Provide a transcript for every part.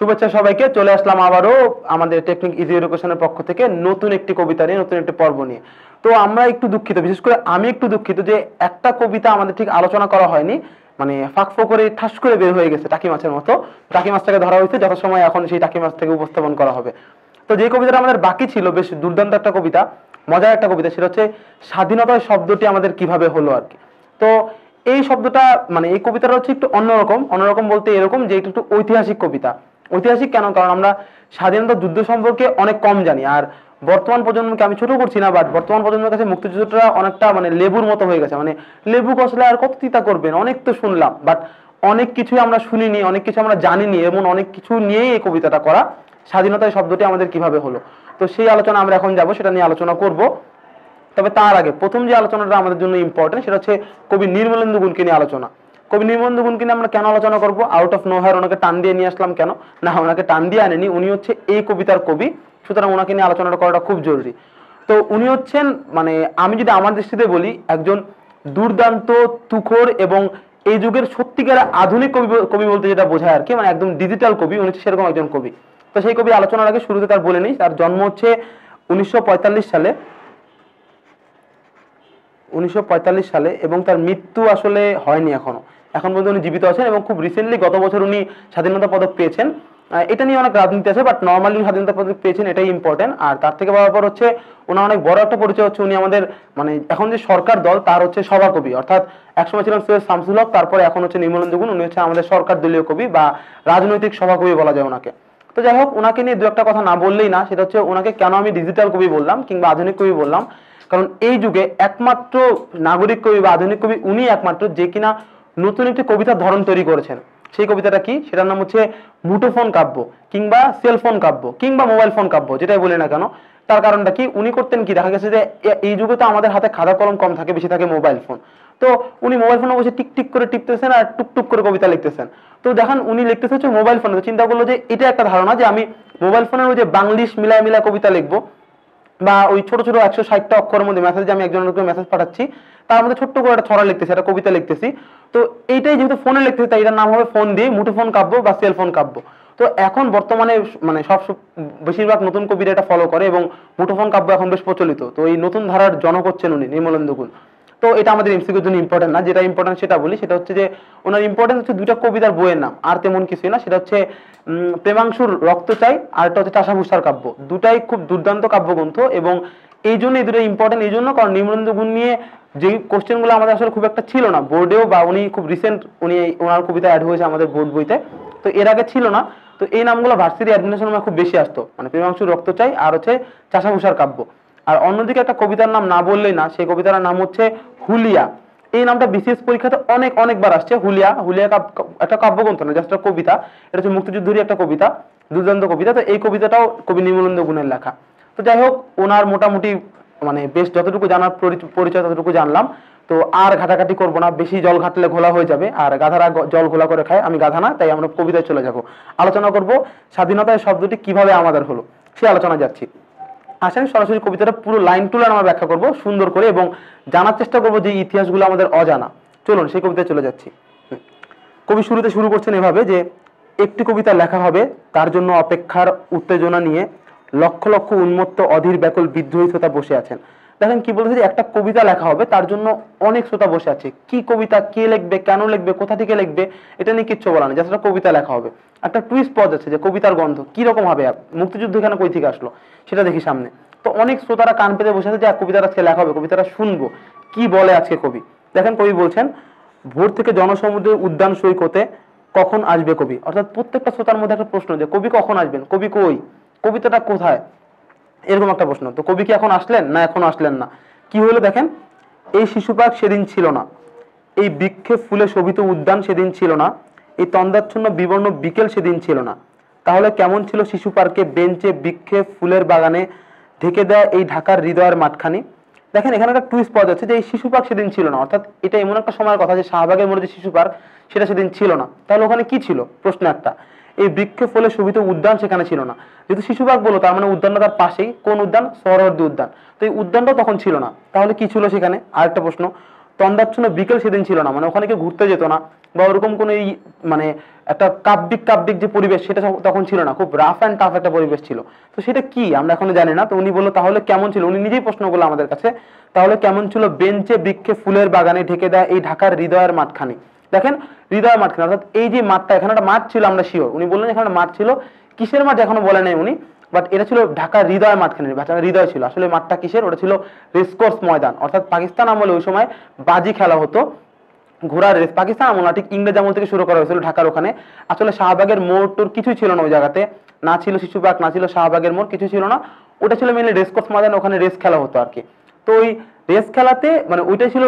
শুভেচ্ছা সবাইকে চলে আসলাম আবারও আমাদের টেকনিক ইজি এডুকেশনের পক্ষ থেকে নতুন একটি কবিতা নিয়ে নতুন একটি পর্ব নিয়ে তো আমরা একটু দুঃখিত বিশেষ করে আমি একটু দুঃখিত যে একটা কবিতা আমাদের ঠিক আলোচনা করা হয়নি মানে ফাঁকফো করে ঠাস করে বের হয়ে গেছে টাকি মাছের মতো টাকি মাছটাকে ধরা হয়েছে যথাসময় এখন সেই টাকি মাছ থেকে উপস্থাপন করা হবে তো যে কবিতাটা আমাদের বাকি ছিল বেশ দুর্দান্ত একটা কবিতা মজার একটা কবিতা সেটা হচ্ছে স্বাধীনতার শব্দটি আমাদের কিভাবে হলো আর কি তো এই শব্দটা মানে এই কবিতাটা হচ্ছে একটু অন্যরকম অন্যরকম বলতে এরকম যে একটু ঐতিহাসিক কবিতা ঐতিহাসিক কেন কারণ আমরা স্বাধীনতা যুদ্ধ সম্পর্কে অনেক কম জানি আর বর্তমান প্রজন্মকে আমি ছোট করছি না বাট বর্তমান প্রজন্মের কাছে মুক্তিযুদ্ধটা অনেকটা মানে লেবুর মতো হয়ে গেছে মানে লেবু কষলে আর কত তিতা করবেন অনেক তো শুনলাম বাট অনেক কিছু আমরা শুনিনি অনেক কিছু আমরা জানিনি এমন অনেক কিছু নিয়েই এই কবিতাটা করা স্বাধীনতায় শব্দটি আমাদের কিভাবে হলো তো সেই আলোচনা আমরা এখন যাব সেটা নিয়ে আলোচনা করব তবে তার আগে প্রথম যে আলোচনাটা আমাদের জন্য ইম্পর্টেন্ট সেটা হচ্ছে কবি নির্মলেন্দু গুণকে নিয়ে আলোচনা কবি নির্মন্ধু গুণকে নিয়ে আমরা কেন আলোচনা করবো আউট অফ নোহার ওনাকে টান দিয়ে নিয়ে আসলাম কেন না ওনাকে টান দিয়ে আনেনি উনি হচ্ছে এই কবিতার কবি সুতরাং ওনাকে নিয়ে আলোচনাটা করাটা খুব জরুরি তো উনি হচ্ছেন মানে আমি যদি আমার দৃষ্টিতে বলি একজন দুর্দান্ত তুখর এবং এই যুগের সত্যিকার আধুনিক কবি কবি বলতে যেটা বোঝায় আর কি মানে একদম ডিজিটাল কবি উনি হচ্ছে সেরকম একজন কবি তো সেই কবি আলোচনার আগে শুরুতে তার বলে নিই তার জন্ম হচ্ছে উনিশশো সালে উনিশশো সালে এবং তার মৃত্যু আসলে হয়নি এখনো এখন পর্যন্ত উনি জীবিত আছেন এবং খুব রিসেন্টলি গত বছর উনি স্বাধীনতা পদক পেয়েছেন এটা নিয়ে অনেক রাজনীতি আছে বাট নর্মালি স্বাধীনতা পদক পেয়েছেন এটাই ইম্পর্টেন্ট আর তার থেকে বড় পর হচ্ছে ওনার অনেক বড় একটা পরিচয় হচ্ছে উনি আমাদের মানে এখন যে সরকার দল তার হচ্ছে সভাকবি অর্থাৎ একসময় ছিলেন সৈয়দ শামসুল হক তারপরে এখন হচ্ছে নির্মলেন্দু গুণ উনি হচ্ছে আমাদের সরকার দলীয় কবি বা রাজনৈতিক সভাকবি বলা যায় ওনাকে তো যাই হোক ওনাকে নিয়ে দু একটা কথা না বললেই না সেটা হচ্ছে ওনাকে কেন আমি ডিজিটাল কবি বললাম কিংবা আধুনিক কবি বললাম কারণ এই যুগে একমাত্র নাগরিক কবি বা আধুনিক কবি উনি একমাত্র যে কিনা নতুন একটি কবিতার ধরন তৈরি করেছেন সেই কবিতাটা কি সেটার নাম হচ্ছে মুঠোফোন কাব্য কিংবা সেলফোন কাব্য কিংবা মোবাইল ফোন কাব্য যেটাই বলি না কেন তার কারণটা কি উনি করতেন কি দেখা গেছে যে এই যুগে তো আমাদের হাতে খাতা কলম কম থাকে বেশি থাকে মোবাইল ফোন তো উনি মোবাইল ফোনে বসে টিকটিক করে টিপতেছেন আর টুকটুক করে কবিতা লিখতেছেন তো দেখেন উনি লিখতেছে হচ্ছে মোবাইল ফোনে চিন্তা করলো যে এটা একটা ধারণা যে আমি মোবাইল ফোনের ওই যে বাংলিশ মিলায় মিলায় কবিতা লিখবো বা ওই ছোট ছোট একশো ষাটটা অক্ষরের মধ্যে মেসেজ আমি একজন মেসেজ পাঠাচ্ছি তার মধ্যে ছোট্ট করে একটা ছড়া লিখতেছি একটা কবিতা লিখতেছি তো এইটাই যেহেতু ফোনে লিখতেছি তাই এটার নাম হবে ফোন দিয়ে মুঠোফোন কাব্য বা সেলফোন কাব্য তো এখন বর্তমানে মানে সব বেশিরভাগ নতুন কবিরা এটা ফলো করে এবং মুঠোফোন কাব্য এখন বেশ প্রচলিত তো এই নতুন ধারার জনক হচ্ছেন উনি নির্মলেন্দু গুণ তো এটা আমাদের এমসিকিউর জন্য ইম্পর্টেন্ট না যেটা ইম্পর্টেন্ট সেটা বলি সেটা হচ্ছে যে ওনার ইম্পর্টেন্স হচ্ছে দুইটা কবিতার বইয়ের নাম আর তেমন কিছুই না সেটা হচ্ছে প্রেমাংশুর রক্ত চাই আর এটা হচ্ছে চাষাভূষার কাব্য দুটাই খুব দুর্দান্ত কাব্যগ্রন্থ এবং এই জন্য এই দুটো ইম্পর্টেন্ট এই জন্য কারণ নিম্নন্দ গুণ নিয়ে যে কোশ্চেনগুলো আমাদের আসলে খুব একটা ছিল না বোর্ডেও বা উনি খুব রিসেন্ট উনি ওনার কবিতা অ্যাড হয়েছে আমাদের বোর্ড বইতে তো এর আগে ছিল না তো এই নামগুলো ভার্সিটি অ্যাডমিনেশন আমার খুব বেশি আসতো মানে প্রেমাংশুর রক্ত চাই আর হচ্ছে চাষাভূষার কাব্য আর অন্যদিকে একটা কবিতার নাম না বললেই না সেই কবিতার নাম হচ্ছে হুলিয়া এই নামটা বিসিএস পরীক্ষাতে অনেক অনেকবার আসছে হুলিয়া হুলিয়া একটা কাব্যগ্রন্থ না জাস্ট কবিতা এটা হচ্ছে মুক্তিযুদ্ধেরই একটা কবিতা দুর্দান্ত কবিতা তো এই কবিতাটাও কবি নির্মলন্দ গুণের লেখা তো যাই হোক ওনার মোটামুটি মানে বেশ যতটুকু জানার পরিচয় ততটুকু জানলাম তো আর ঘাটাঘাটি করবো না বেশি জল ঘাটলে ঘোলা হয়ে যাবে আর গাধারা জল ঘোলা করে খায় আমি গাধা না তাই আমরা কবিতায় চলে যাব আলোচনা করব স্বাধীনতায় শব্দটি কিভাবে আমাদের হলো সে আলোচনা যাচ্ছি আসেন সরাসরি কবিতাটা পুরো লাইন টু লাইন আমরা ব্যাখ্যা করব সুন্দর করে এবং জানার চেষ্টা করব যে ইতিহাসগুলো আমাদের অজানা চলুন সেই কবিতায় চলে যাচ্ছি কবি শুরুতে শুরু করছেন এভাবে যে একটি কবিতা লেখা হবে তার জন্য অপেক্ষার উত্তেজনা নিয়ে লক্ষ লক্ষ উন্মত্ত অধীর ব্যাকুল বিদ্রোহী বসে আছেন দেখেন কি বলছে যে একটা কবিতা লেখা হবে তার জন্য অনেক শ্রোতা বসে আছে কি কবিতা কে লিখবে কেন লিখবে কোথা থেকে লিখবে এটা নিয়ে কিচ্ছু বলা নেই জাস্ট একটা কবিতা লেখা হবে একটা টুইস্ট পদ আছে যে কবিতার গন্ধ কি রকম হবে মুক্তিযুদ্ধ এখানে কই থেকে আসলো সেটা দেখি সামনে তো অনেক শ্রোতারা কান পেতে বসে আছে যে কবিতাটা আজকে লেখা হবে কবিতাটা শুনবো কি বলে আজকে কবি দেখেন কবি বলছেন ভোর থেকে জনসমুদ্রের উদ্যান সৈকতে কখন আসবে কবি অর্থাৎ প্রত্যেকটা শ্রোতার মধ্যে একটা প্রশ্ন যে কবি কখন আসবেন কবি কই কবিতাটা কোথায় এরকম একটা প্রশ্ন তো কবি কি এখন আসলেন না এখন আসলেন না কি হলো দেখেন এই শিশু সেদিন ছিল না এই বৃক্ষে ফুলে শোভিত উদ্যান সেদিন ছিল না এই তন্দাচ্ছন্ন বিবর্ণ বিকেল সেদিন ছিল না তাহলে কেমন ছিল শিশু পার্কে বেঞ্চে বৃক্ষে ফুলের বাগানে ঢেকে দেওয়া এই ঢাকার হৃদয়ের মাঠখানি দেখেন এখানে একটা টুইস্ট পাওয়া যাচ্ছে যে এই শিশু পার্ক সেদিন ছিল না অর্থাৎ এটা এমন একটা সময়ের কথা যে শাহবাগের মধ্যে যে শিশু পার্ক সেটা সেদিন ছিল না তাহলে ওখানে কি ছিল প্রশ্ন একটা এই বৃক্ষে ফলে শোভিত উদ্যান সেখানে ছিল না যেহেতু শিশুবাগ বলো তার মানে উদ্যানটা তার পাশেই কোন উদ্যান সরহর্দি উদ্যান তো এই উদ্যানটা তখন ছিল না তাহলে কি ছিল সেখানে আরেকটা প্রশ্ন তন্দাচ্ছন্ন বিকেল সেদিন ছিল না মানে ওখানে কেউ ঘুরতে যেত না বা ওরকম কোনো এই মানে একটা কাব্যিক কাব্যিক যে পরিবেশ সেটা তখন ছিল না খুব রাফ অ্যান্ড টাফ একটা পরিবেশ ছিল তো সেটা কি আমরা এখনো জানি না তো উনি বললো তাহলে কেমন ছিল উনি নিজেই প্রশ্ন করলো আমাদের কাছে তাহলে কেমন ছিল বেঞ্চে বৃক্ষে ফুলের বাগানে ঢেকে দেয় এই ঢাকার হৃদয়ের মাঠখানে দেখেন হৃদয় মাঠখানে অর্থাৎ এই যে মাঠটা এখানে একটা মাঠ ছিল আমরা শিওর উনি বললেন এখানে মাঠ ছিল কিসের মাঠ এখনো বলে নাই উনি বাট এটা ছিল ঢাকার হৃদয় মাঠখানে মানে ঢাকা হৃদয় ছিল আসলে মাঠটা কিসের ওটা ছিল রেসকোর্স ময়দান অর্থাৎ পাকিস্তান আমলে ওই সময় বাজি খেলা হতো ঘোড়ার রেস পাকিস্তান আমল না ঠিক ইংরেজ আমল থেকে শুরু করা হয়েছিল ঢাকার ওখানে আসলে শাহবাগের মোড় টোর কিছুই ছিল না ওই জায়গাতে না ছিল শিশুবাগ না ছিল শাহবাগের মোড় কিছু ছিল না ওটা ছিল মেনলি রেসকোর্স ময়দান ওখানে রেস খেলা হতো আর কি তো ওই রেস খেলাতে মানে ওইটাই ছিল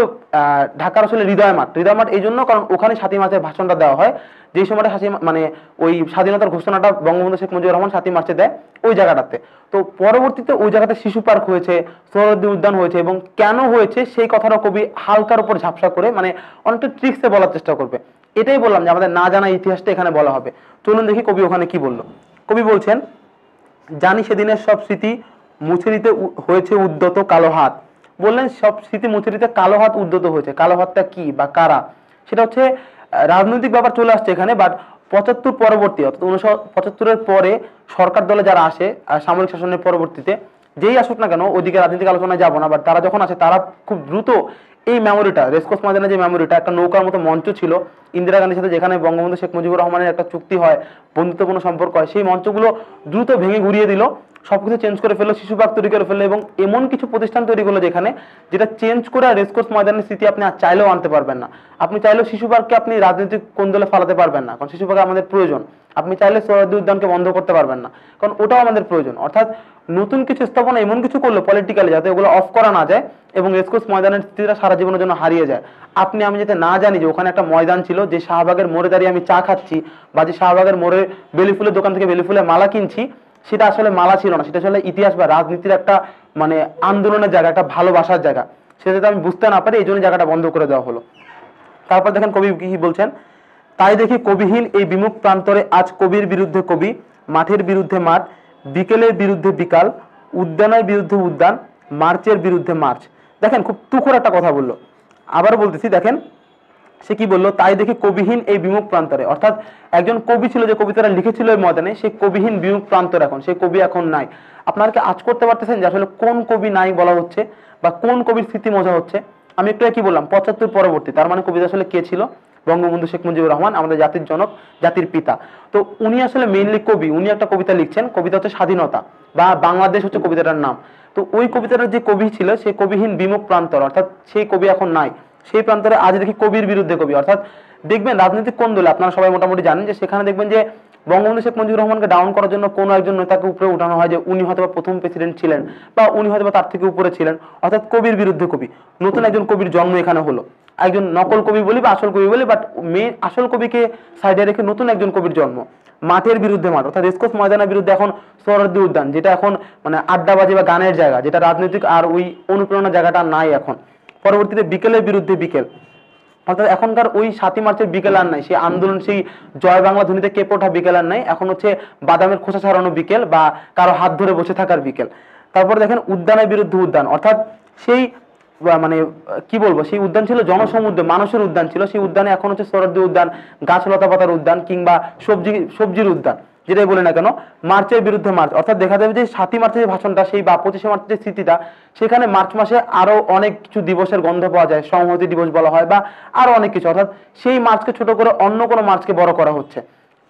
ঢাকার আসলে হৃদয় মাঠ হৃদয় মাঠ এই জন্য কারণ ওখানে সাতই মাসে ভাষণটা দেওয়া হয় যেই সময়টা সাতই মানে ওই স্বাধীনতার ঘোষণাটা বঙ্গবন্ধু শেখ মুজিবুর রহমান সাতই মাসে দেয় ওই জায়গাটাতে তো পরবর্তীতে ওই জায়গাতে শিশু পার্ক হয়েছে সোহরদ্দিন উদ্যান হয়েছে এবং কেন হয়েছে সেই কথাটা কবি হালকার উপর ঝাপসা করে মানে অনেকটা ট্রিক্সে বলার চেষ্টা করবে এটাই বললাম যে আমাদের না জানা ইতিহাসটা এখানে বলা হবে চলুন দেখি কবি ওখানে কি বলল কবি বলছেন জানি সেদিনের সব স্মৃতি মুছে দিতে হয়েছে উদ্যত কালো হাত বললেন সব স্মৃতি দিতে কালো হাত উদ্যত হয়েছে কালো হাতটা কি বা কারা সেটা হচ্ছে রাজনৈতিক ব্যাপার চলে আসছে এখানে বাট পঁচাত্তর পরবর্তী অর্থাৎ উনিশশো পঁচাত্তরের পরে সরকার দলে যারা আসে সামরিক শাসনের পরবর্তীতে যেই আসুক না কেন ওদিকে রাজনৈতিক আলোচনায় যাবো না বাট তারা যখন আসে তারা খুব দ্রুত এই মেমোরিটা রেসকোস মাদানের যে মেমোরিটা একটা নৌকার মতো মঞ্চ ছিল ইন্দিরা গান্ধীর সাথে যেখানে বঙ্গবন্ধু শেখ মুজিবুর রহমানের একটা চুক্তি হয় বন্ধুত্বপূর্ণ সম্পর্ক হয় সেই মঞ্চগুলো দ্রুত ভেঙে ঘুরিয়ে দিল সব কিছু চেঞ্জ করে ফেললো শিশু পার্ক তৈরি করে ফেললো এবং এমন কিছু প্রতিষ্ঠান তৈরি করলো যেখানে যেটা চেঞ্জ করে আর রেসকোর্স ময়দানের স্মৃতি আপনি আর চাইলেও আনতে পারবেন না আপনি চাইলেও শিশু পার্ককে আপনি রাজনৈতিক কোন দলে ফালাতে পারবেন না কারণ শিশু পার্ক আমাদের প্রয়োজন আপনি চাইলে সোহরাদি উদ্যানকে বন্ধ করতে পারবেন না কারণ ওটাও আমাদের প্রয়োজন অর্থাৎ নতুন কিছু স্থাপনা এমন কিছু করলো পলিটিক্যালি যাতে ওগুলো অফ করা না যায় এবং রেসকোর্স ময়দানের স্থিতিটা সারা জীবনের জন্য হারিয়ে যায় আপনি আমি যাতে না জানি যে ওখানে একটা ময়দান ছিল যে শাহবাগের মোড়ে দাঁড়িয়ে আমি চা খাচ্ছি বা যে শাহবাগের মোড়ে বেলিফুলের দোকান থেকে বেলিফুলের মালা কিনছি সেটা আসলে মালা ছিল না সেটা আসলে ইতিহাস বা রাজনীতির একটা মানে আন্দোলনের জায়গা একটা ভালোবাসার জায়গা সেটা যদি আমি বুঝতে না পারি এই জন্য জায়গাটা বন্ধ করে দেওয়া হলো তারপর দেখেন কবি কি বলছেন তাই দেখি কবিহীন এই বিমুখ প্রান্তরে আজ কবির বিরুদ্ধে কবি মাঠের বিরুদ্ধে মাঠ বিকেলের বিরুদ্ধে বিকাল উদ্যানের বিরুদ্ধে উদ্যান মার্চের বিরুদ্ধে মার্চ দেখেন খুব তুখর একটা কথা বললো আবার বলতেছি দেখেন সে কি বললো তাই দেখে কবিহীন এই বিমুখ প্রান্তরে অর্থাৎ একজন কবি ছিল যে কবিতাটা লিখেছিল এই ময়দানে সেই কবিহীন বিমুখ প্রান্তর এখন সে কবি এখন নাই আপনারা কি আজ করতে পারতেছেন যে আসলে কোন কবি নাই বলা হচ্ছে বা কোন কবির স্মৃতি মজা হচ্ছে আমি একটু কি বললাম পঁচাত্তর পরবর্তী তার মানে কবিতা আসলে কে ছিল বঙ্গবন্ধু শেখ মুজিবুর রহমান আমাদের জাতির জনক জাতির পিতা তো উনি আসলে মেইনলি কবি উনি একটা কবিতা লিখছেন কবিতা হচ্ছে স্বাধীনতা বা বাংলাদেশ হচ্ছে কবিতাটার নাম তো ওই কবিতাটার যে কবি ছিল সেই কবিহীন বিমুখ প্রান্তর অর্থাৎ সেই কবি এখন নাই সেই প্রান্তরে আজ দেখি কবির বিরুদ্ধে কবি অর্থাৎ দেখবেন রাজনৈতিক কোন দলে আপনারা সবাই মোটামুটি জানেন যে সেখানে দেখবেন যে বঙ্গবন্ধু শেখ মুজিবুর রহমানকে ডাউন করার জন্য কোনো একজন নেতাকে উপরে উঠানো হয় যে উনি হয়তো প্রথম প্রেসিডেন্ট ছিলেন বা উনি হয়তো তার থেকে উপরে ছিলেন অর্থাৎ কবির বিরুদ্ধে কবি নতুন একজন কবির জন্ম এখানে হলো একজন নকল কবি বলি বা আসল কবি বলি বাট মেন আসল কবিকে সাইডে রেখে নতুন একজন কবির জন্ম মাঠের বিরুদ্ধে মাঠ অর্থাৎ রেসকোস ময়দানের বিরুদ্ধে এখন সরদ্দি উদ্যান যেটা এখন মানে আড্ডাবাজি বা গানের জায়গা যেটা রাজনৈতিক আর ওই অনুপ্রেরণা জায়গাটা নাই এখন পরবর্তীতে বিকেলের বিরুদ্ধে বিকেল অর্থাৎ এখনকার ওই সাতই মার্চের বিকেল আর নাই সেই আন্দোলন সেই জয় বাংলা ধ্বনিতে কেঁপে ওঠা বিকেল আর নাই এখন হচ্ছে বাদামের খোসা ছাড়ানো বিকেল বা কারো হাত ধরে বসে থাকার বিকেল তারপর দেখেন উদ্যানের বিরুদ্ধে উদ্যান অর্থাৎ সেই মানে কি বলবো সেই উদ্যান ছিল জনসমুদ্র মানুষের উদ্যান ছিল সেই উদ্যানে এখন হচ্ছে শরদ্দি উদ্যান লতা পাতার উদ্যান কিংবা সবজি সবজির উদ্যান যেটাই বলি না কেন মার্চের বিরুদ্ধে মার্চ অর্থাৎ দেখা যাবে যে সাতই মার্চের যে ভাষণটা সেই বা পঁচিশে মার্চের যে স্মৃতিটা সেখানে মার্চ মাসে আরও অনেক কিছু দিবসের গন্ধ পাওয়া যায় সংহতি দিবস বলা হয় বা আরও অনেক কিছু অর্থাৎ সেই মার্চকে ছোট করে অন্য কোনো মার্চকে বড় করা হচ্ছে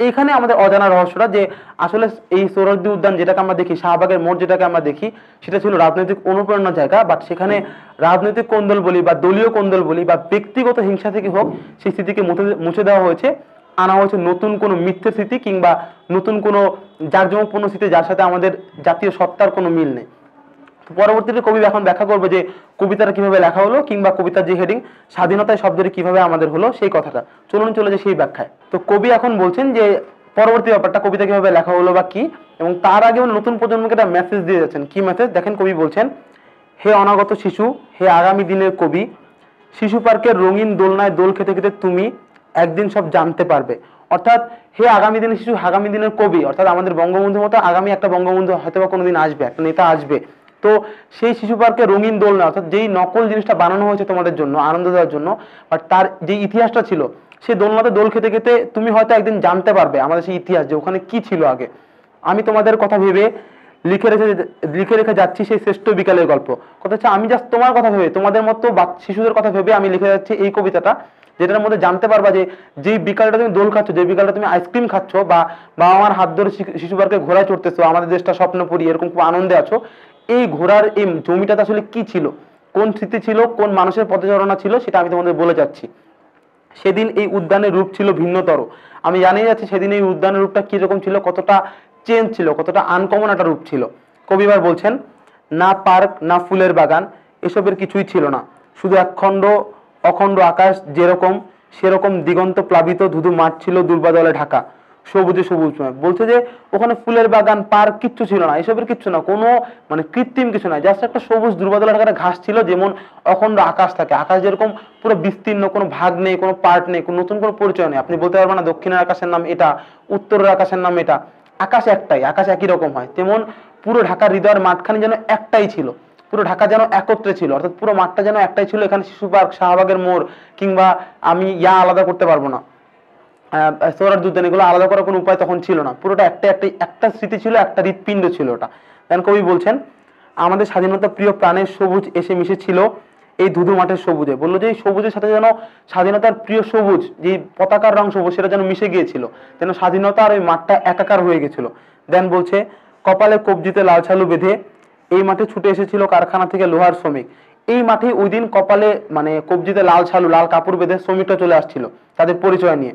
এইখানে আমাদের অজানা রহস্যটা যে আসলে এই সৌরদ্দি উদ্যান যেটাকে আমরা দেখি শাহবাগের মোড় যেটাকে আমরা দেখি সেটা ছিল রাজনৈতিক অনুপ্রেরণার জায়গা বাট সেখানে রাজনৈতিক কোন্দল বলি বা দলীয় কোন্দল বলি বা ব্যক্তিগত হিংসা থেকে হোক সেই স্থিতিকে মুছে দেওয়া হয়েছে আনা হয়েছে নতুন কোনো মিথ্যে স্মৃতি কিংবা নতুন কোনো পূর্ণ স্মৃতি যার সাথে আমাদের জাতীয় সত্তার কোনো মিল নেই পরবর্তীতে কবি এখন ব্যাখ্যা করবে যে কবিতাটা কিভাবে লেখা হলো কিংবা কবিতার যে হেডিং স্বাধীনতায় শব্দটি কিভাবে আমাদের হলো সেই কথাটা চলুন চলে যে সেই ব্যাখ্যায় তো কবি এখন বলছেন যে পরবর্তী ব্যাপারটা কবিতা কিভাবে লেখা হলো বা কি এবং তার আগে নতুন প্রজন্মকে একটা মেসেজ দিয়ে যাচ্ছেন কি মেসেজ দেখেন কবি বলছেন হে অনাগত শিশু হে আগামী দিনের কবি শিশু পার্কের রঙিন দোলনায় দোল খেতে খেতে তুমি একদিন সব জানতে পারবে অর্থাৎ হে আগামী দিনের শিশু আগামী দিনের কবি অর্থাৎ আমাদের বঙ্গবন্ধুর মতো আগামী একটা বঙ্গবন্ধু হয়তো বা কোনোদিন আসবে একটা নেতা আসবে তো সেই শিশু পার্কে রঙিন দোলনা অর্থাৎ যেই নকল জিনিসটা বানানো হয়েছে তোমাদের জন্য আনন্দ দেওয়ার জন্য বাট তার যে ইতিহাসটা ছিল সেই দোলনাতে দোল খেতে খেতে তুমি হয়তো একদিন জানতে পারবে আমাদের সেই ইতিহাস যে ওখানে কি ছিল আগে আমি তোমাদের কথা ভেবে লিখে রেখে লিখে রেখে যাচ্ছি সেই শ্রেষ্ঠ বিকালের গল্প কথা হচ্ছে আমি জাস্ট তোমার কথা ভেবে তোমাদের মতো শিশুদের কথা ভেবে আমি লিখে যাচ্ছি এই কবিতাটা যেটার মধ্যে জানতে পারবা যে যেই বিকালটা তুমি দোল খাচ্ছ যে বিকালটা তুমি আইসক্রিম খাচ্ছ বা বাবা মার হাত ধরে শিশু পার্কে ঘোড়ায় চড়তেছো আমাদের দেশটা পড়ি এরকম খুব আনন্দে আছো এই ঘোড়ার এই জমিটাতে আসলে কি ছিল কোন স্মৃতি ছিল কোন মানুষের পদচারণা ছিল সেটা আমি তোমাদের বলে যাচ্ছি সেদিন এই উদ্যানের রূপ ছিল ভিন্নতর আমি জানিয়ে যাচ্ছি সেদিন এই উদ্যানের রূপটা কীরকম ছিল কতটা চেঞ্জ ছিল কতটা আনকমন একটা রূপ ছিল কবিবার বলছেন না পার্ক না ফুলের বাগান এসবের কিছুই ছিল না শুধু একখণ্ড অখণ্ড আকাশ যেরকম সেরকম দিগন্ত প্লাবিত ধুধু মাঠ ছিল দুর্বাদলে ঢাকা সবুজে সবুজ বলছে যে ওখানে ফুলের বাগান পার্ক কিচ্ছু ছিল না এসবের কিচ্ছু না কোনো মানে কৃত্রিম কিছু না জাস্ট একটা সবুজ দুর্বাদলা ঢাকা ঘাস ছিল যেমন অখণ্ড আকাশ থাকে আকাশ যেরকম পুরো বিস্তীর্ণ কোনো ভাগ নেই কোনো পার্ট নেই কোনো নতুন কোনো পরিচয় নেই আপনি বলতে পারবেন না দক্ষিণের আকাশের নাম এটা উত্তরের আকাশের নাম এটা আকাশ একটাই আকাশ একই রকম হয় তেমন পুরো ঢাকার হৃদয়ের মাঠখানে যেন একটাই ছিল পুরো ঢাকা যেন একত্রে ছিল অর্থাৎ পুরো মাঠটা যেন একটাই ছিল এখানে শিশু পার্ক শাহবাগের মোড় কিংবা আমি ইয়া আলাদা করতে পারবো না সৌরার দুধ এগুলো আলাদা করার কোনো উপায় তখন ছিল না পুরোটা একটা একটাই একটা স্মৃতি ছিল একটা হৃৎপিণ্ড ছিল ওটা দেন কবি বলছেন আমাদের স্বাধীনতা প্রিয় প্রাণের সবুজ এসে মিশেছিল এই ধুধু মাঠের সবুজে বললো যে এই সবুজের সাথে যেন স্বাধীনতার প্রিয় সবুজ যে পতাকার রং সবুজ সেটা যেন মিশে গিয়েছিল যেন স্বাধীনতা আর ওই মাঠটা একাকার হয়ে গেছিল দেন বলছে কপালে কবজিতে লাল ছালু বেঁধে এই মাঠে ছুটে এসেছিল কারখানা থেকে লোহার শ্রমিক এই মাঠে ওই দিন কপালে মানে কবজিতে লাল ছালু লাল কাপড় বেঁধে শ্রমিকটা চলে আসছিল তাদের পরিচয় নিয়ে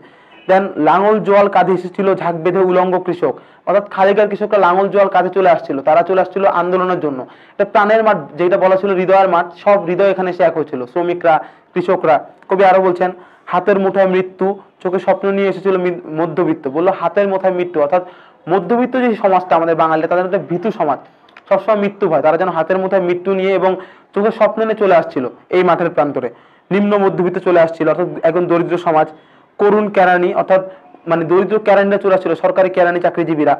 দেন লাঙল জোয়াল কাঁধে এসেছিল ঝাঁক বেঁধে উলঙ্গ কৃষক অর্থাৎ খালিগার কৃষকরা লাঙল জোয়াল কাঁধে চলে আসছিল তারা চলে আসছিল আন্দোলনের জন্য এটা প্রাণের মাঠ যেটা বলা ছিল হৃদয়ের মাঠ সব হৃদয় এখানে সে এক হয়েছিল শ্রমিকরা কৃষকরা কবি আরো বলছেন হাতের মুঠায় মৃত্যু চোখে স্বপ্ন নিয়ে এসেছিল মধ্যবিত্ত বললো হাতের মুঠায় মৃত্যু অর্থাৎ মধ্যবিত্ত যে সমাজটা আমাদের বাঙালিরা তাদের একটা ভীতু সমাজ সবসময় মৃত্যু হয় তারা যেন হাতের মুঠায় মৃত্যু নিয়ে এবং চোখের স্বপ্ন নিয়ে চলে আসছিল এই মাঠের প্রান্তরে নিম্ন মধ্যবিত্ত চলে আসছিল অর্থাৎ একজন দরিদ্র সমাজ করুণ কেরানি অর্থাৎ মানে দরিদ্র কেরানিরা চলে আসছিল সরকারি কেরানি চাকরিজীবীরা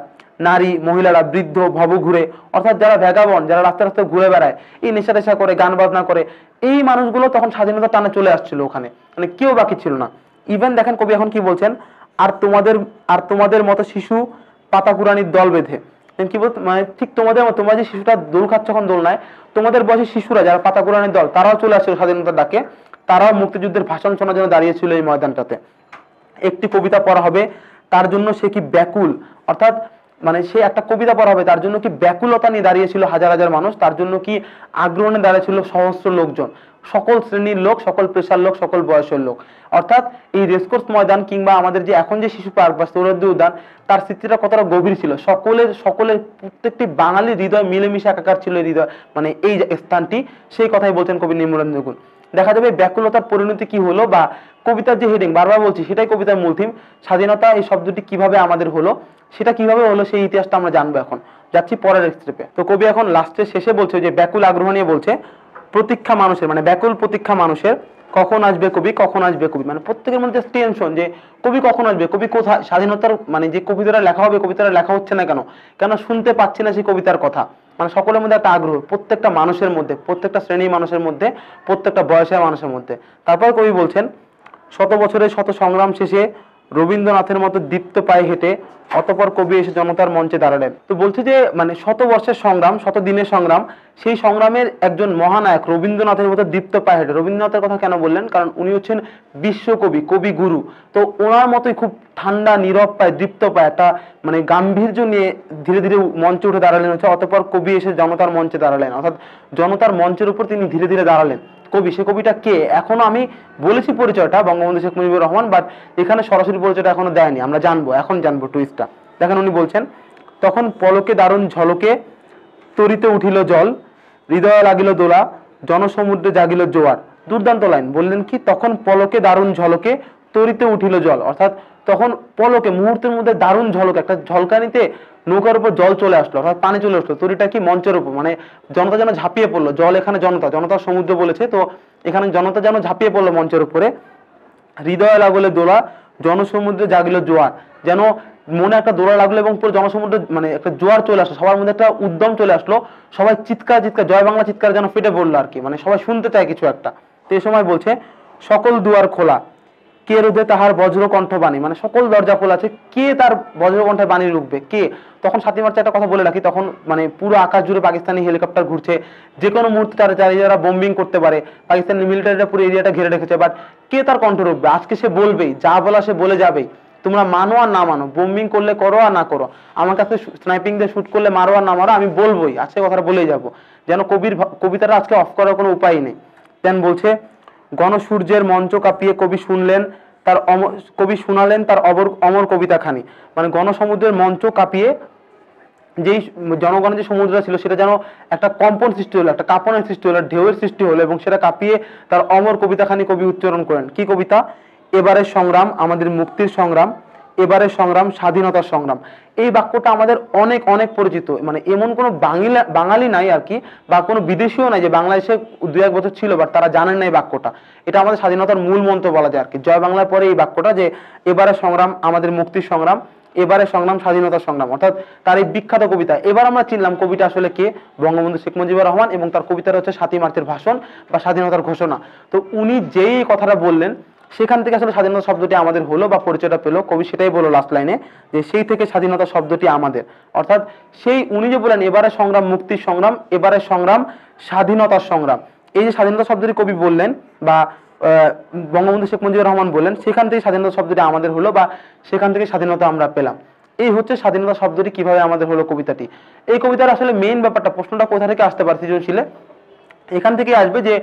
নারী মহিলারা বৃদ্ধ ভব ঘুরে অর্থাৎ যারা ভেগাবন যারা রাস্তা রাস্তায় ঘুরে বেড়ায় এই নেশা টেশা করে গান বাজনা করে এই মানুষগুলো তখন স্বাধীনতা টানে চলে আসছিল ওখানে মানে কেউ বাকি ছিল না ইভেন দেখেন কবি এখন কি বলছেন আর তোমাদের আর তোমাদের মতো শিশু কুরানির দল বেঁধে কি বলতো মানে ঠিক তোমাদের তোমরা যে শিশুটা দোল খাচ্ছ এখন দোলনায় তোমাদের বয়সে শিশুরা যারা পাতা কোরআনের দল তারাও চলে আসছিল স্বাধীনতার ডাকে তারাও মুক্তিযুদ্ধের ভাষণ শোনার জন্য দাঁড়িয়েছিল এই ময়দানটাতে একটি কবিতা পড়া হবে তার জন্য সে কি ব্যাকুল অর্থাৎ মানে সে একটা কবিতা পড়া হবে তার জন্য কি ব্যাকুলতা নিয়ে দাঁড়িয়েছিল হাজার হাজার মানুষ তার জন্য কি আগ্রহণে দাঁড়িয়েছিল সহস্র লোকজন সকল শ্রেণীর লোক সকল পেশার লোক সকল বয়সের লোক অর্থাৎ এই রেসকোর্স ময়দান কিংবা আমাদের যে এখন যে শিশু পার্ক বা সৌরদ্য উদ্যান তার স্মৃতিটা কতটা গভীর ছিল সকলের সকলের প্রত্যেকটি বাঙালি হৃদয় মিলেমিশে একাকার ছিল হৃদয় মানে এই স্থানটি সেই কথাই বলছেন কবি নিম্বরঞ্জন গুণ দেখা যাবে ব্যাকুলতার পরিণতি কি হলো বা কবিতার যে হেডিং বারবার বলছি সেটাই কবিতার মূল থিম স্বাধীনতা এই শব্দটি কিভাবে আমাদের হলো সেটা কিভাবে হলো সেই ইতিহাসটা আমরা জানবো এখন যাচ্ছি পরের স্টেপে তো কবি এখন লাস্টের শেষে বলছে যে ব্যাকুল আগ্রহ নিয়ে বলছে প্রতীক্ষা মানুষের মানে ব্যাকুল প্রতীক্ষা মানুষের কখন আসবে কবি কখন আসবে কবি মানে প্রত্যেকের মধ্যে টেনশন যে কবি কখন আসবে কবি কোথায় স্বাধীনতার মানে যে কবিতাটা লেখা হবে কবিতাটা লেখা হচ্ছে না কেন কেন শুনতে পাচ্ছি না সেই কবিতার কথা মানে সকলের মধ্যে একটা আগ্রহ প্রত্যেকটা মানুষের মধ্যে প্রত্যেকটা শ্রেণীর মানুষের মধ্যে প্রত্যেকটা বয়সের মানুষের মধ্যে তারপর কবি বলছেন শত বছরে শত সংগ্রাম শেষে রবীন্দ্রনাথের মতো দীপ্ত পায়ে হেঁটে অতপর কবি এসে জনতার মঞ্চে দাঁড়ালেন তো বলছে যে মানে শত বর্ষের সংগ্রাম শত দিনের সংগ্রাম সেই সংগ্রামের একজন মহানায়ক রবীন্দ্রনাথের মতো দীপ্ত পায়েট রবীন্দ্রনাথের কথা কেন বললেন কারণ উনি হচ্ছেন বিশ্বকবি কবি গুরু তো ওনার মতোই খুব ঠান্ডা নীরব পায় দীপ্ত পায় একটা মানে গাম্ভীর্য নিয়ে ধীরে ধীরে মঞ্চে উঠে দাঁড়ালেন হচ্ছে অতপর কবি এসে জনতার মঞ্চে দাঁড়ালেন অর্থাৎ জনতার মঞ্চের উপর তিনি ধীরে ধীরে দাঁড়ালেন কবি সে কবিটা কে এখনো আমি বলেছি পরিচয়টা বঙ্গবন্ধু শেখ মুজিবুর রহমান বাট এখানে সরাসরি পরিচয়টা এখনো দেয়নি আমরা জানবো এখন জানবো টুইস্টটা দেখেন উনি বলছেন তখন পলকে দারুণ ঝলকে তরিতে উঠিল জল হৃদয় লাগিল দোলা জনসমুদ্রে জাগিল জোয়ার দুর্দান্ত লাইন বললেন কি তখন পলকে দারুণ ঝলকে তরিতে উঠিল জল অর্থাৎ তখন পলকে মুহূর্তের মধ্যে দারুণ ঝলক একটা ঝলকানিতে নৌকার উপর জল চলে আসলো অর্থাৎ পানি চলে আসলো তরিটা কি মঞ্চের উপর মানে জনতা যেন ঝাঁপিয়ে পড়লো জল এখানে জনতা জনতা সমুদ্র বলেছে তো এখানে জনতা যেন ঝাঁপিয়ে পড়লো মঞ্চের উপরে হৃদয় লাগলে দোলা জনসমুদ্রে জাগিল জোয়ার যেন মনে একটা দৌড়া লাগলো এবং পুরো জনসমুদ্রে মানে একটা জোয়ার চলে আসলো সবার মধ্যে একটা উদ্যম চলে আসলো সবাই চিৎকার চিৎকার জয় বাংলা চিৎকার যেন ফেটে পড়লো আর কি মানে সবাই শুনতে চায় কিছু একটা তো এই সময় বলছে সকল দুয়ার খোলা কে রোধে তাহার বজ্রকণ্ঠ বাণী মানে সকল দরজা খোলা আছে কে তার বজ্রকণ্ঠে বাণী রুখবে কে তখন সাথী মার্চে একটা কথা বলে রাখি তখন মানে পুরো আকাশ জুড়ে পাকিস্তানি হেলিকপ্টার ঘুরছে যে কোনো মুহূর্তে তারা যারা বোম্বিং করতে পারে পাকিস্তানি মিলিটারিরা পুরো এরিয়াটা ঘিরে রেখেছে বাট কে তার কণ্ঠ রুখবে আজকে সে বলবেই যা বলা সে বলে যাবেই তোমরা মানো আর না মানো বোম্বিং করলে করো আর না করো আমার কাছে স্নাইপিং দিয়ে শুট করলে মারো আর না মারো আমি বলবোই আজকে কথাটা বলেই যাব যেন কবির কবিতাটা আজকে অফ করার কোনো উপায় নেই দেন বলছে গণসূর্যের মঞ্চ কাঁপিয়ে কবি শুনলেন তার অমর কবি শোনালেন তার অবর অমর কবিতাখানি মানে গণসমুদ্রের মঞ্চ কাঁপিয়ে যেই জনগণের যে সমুদ্র ছিল সেটা যেন একটা কম্পন সৃষ্টি হলো একটা কাঁপনের সৃষ্টি হলো ঢেউয়ের সৃষ্টি হলো এবং সেটা কাঁপিয়ে তার অমর কবিতাখানি কবি উচ্চারণ করেন কি কবিতা এবারের সংগ্রাম আমাদের মুক্তির সংগ্রাম এবারের সংগ্রাম স্বাধীনতার সংগ্রাম এই বাক্যটা আমাদের অনেক অনেক পরিচিত মানে এমন কোনো বাঙালি বাঙালি নাই আর কি বা কোনো বিদেশিও নাই যে বাংলাদেশে দু এক বছর ছিল বাট তারা জানেন না এই বাক্যটা এটা আমাদের স্বাধীনতার মূল মন্ত্র বলা যায় আর কি জয় বাংলার পরে এই বাক্যটা যে এবারের সংগ্রাম আমাদের মুক্তির সংগ্রাম এবারে সংগ্রাম স্বাধীনতা সংগ্রাম অর্থাৎ তার এই বিখ্যাত কবিতা এবার আমরা চিনলাম কবিটা আসলে কে বঙ্গবন্ধু শেখ মুজিবুর রহমান এবং তার কবিতাটা হচ্ছে সাতই মার্চের ভাষণ বা স্বাধীনতার ঘোষণা তো উনি যেই কথাটা বললেন সেখান থেকে আসলে স্বাধীনতা শব্দটি আমাদের হলো বা পরিচয়টা পেলো কবি সেটাই বলো লাস্ট লাইনে যে সেই থেকে স্বাধীনতা শব্দটি আমাদের অর্থাৎ সেই উনি যে বললেন এবারে সংগ্রাম মুক্তির সংগ্রাম এবারে সংগ্রাম স্বাধীনতার সংগ্রাম এই যে স্বাধীনতা শব্দটি কবি বললেন বা বঙ্গবন্ধু শেখ মুজিবুর রহমান বললেন সেখান থেকে স্বাধীনতা শব্দটি আমাদের হলো বা সেখান থেকে স্বাধীনতা আমরা পেলাম এই হচ্ছে স্বাধীনতা শব্দটি কিভাবে আমাদের হলো কবিতাটি এই কবিতার আসলে মেইন ব্যাপারটা প্রশ্নটা কোথা থেকে আসতে পারছি পারে ছিল এখান থেকে আসবে যে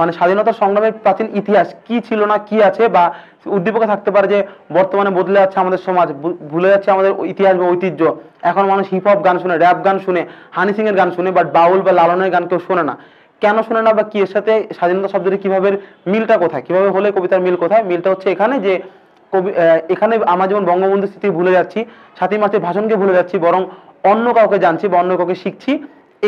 মানে স্বাধীনতা সংগ্রামের প্রাচীন ইতিহাস কি ছিল না কি আছে বা উদ্দীপকে থাকতে পারে যে বর্তমানে বদলে যাচ্ছে আমাদের সমাজ ভুলে যাচ্ছে আমাদের ইতিহাস বা ঐতিহ্য এখন মানুষ হিপ হপ গান শুনে র্যাপ গান শুনে হানি সিং এর গান শুনে বাট বাউল বা লালনের গান কেউ শোনে না কেন শোনে না বা কি এর সাথে স্বাধীনতা শব্দটি কিভাবে মিলটা কোথায় কিভাবে হলে কবিতার মিল কোথায় মিলটা হচ্ছে এখানে যে কবি এখানে আমার যেমন বঙ্গবন্ধু স্মৃতি ভুলে যাচ্ছি সাতই মাসের ভাষণকে ভুলে যাচ্ছি বরং অন্য কাউকে জানছি বা অন্য কাউকে শিখছি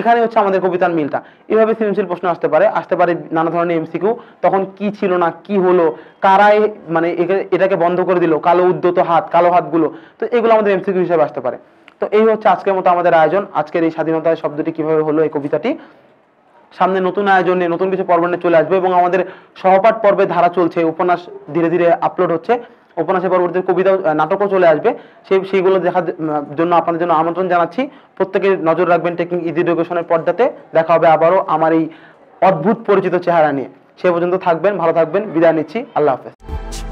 এখানে হচ্ছে আমাদের কবিতার মিলটা এভাবে সৃজনশীল প্রশ্ন আসতে পারে আসতে পারে নানা ধরনের এমসিকিউ তখন কি ছিল না কি হলো কারাই মানে এটাকে বন্ধ করে দিল কালো উদ্যত হাত কালো হাতগুলো তো এগুলো আমাদের এমসিকিউ হিসেবে আসতে পারে তো এই হচ্ছে আজকের মতো আমাদের আয়োজন আজকের এই স্বাধীনতার শব্দটি কিভাবে হলো এই কবিতাটি সামনে নতুন আয়োজনে নতুন কিছু পর্ব নিয়ে চলে আসবে এবং আমাদের সহপাঠ পর্বে ধারা চলছে উপন্যাস ধীরে ধীরে আপলোড হচ্ছে উপন্যাসের পরবর্তী কবিতা নাটকও চলে আসবে সেই সেইগুলো দেখার জন্য আপনাদের জন্য আমন্ত্রণ জানাচ্ছি প্রত্যেকে নজর রাখবেন টেকিং ইজি এডুকেশনের পর্দাতে দেখা হবে আবারও আমার এই অদ্ভুত পরিচিত চেহারা নিয়ে সে পর্যন্ত থাকবেন ভালো থাকবেন বিদায় নিচ্ছি আল্লাহ হাফেজ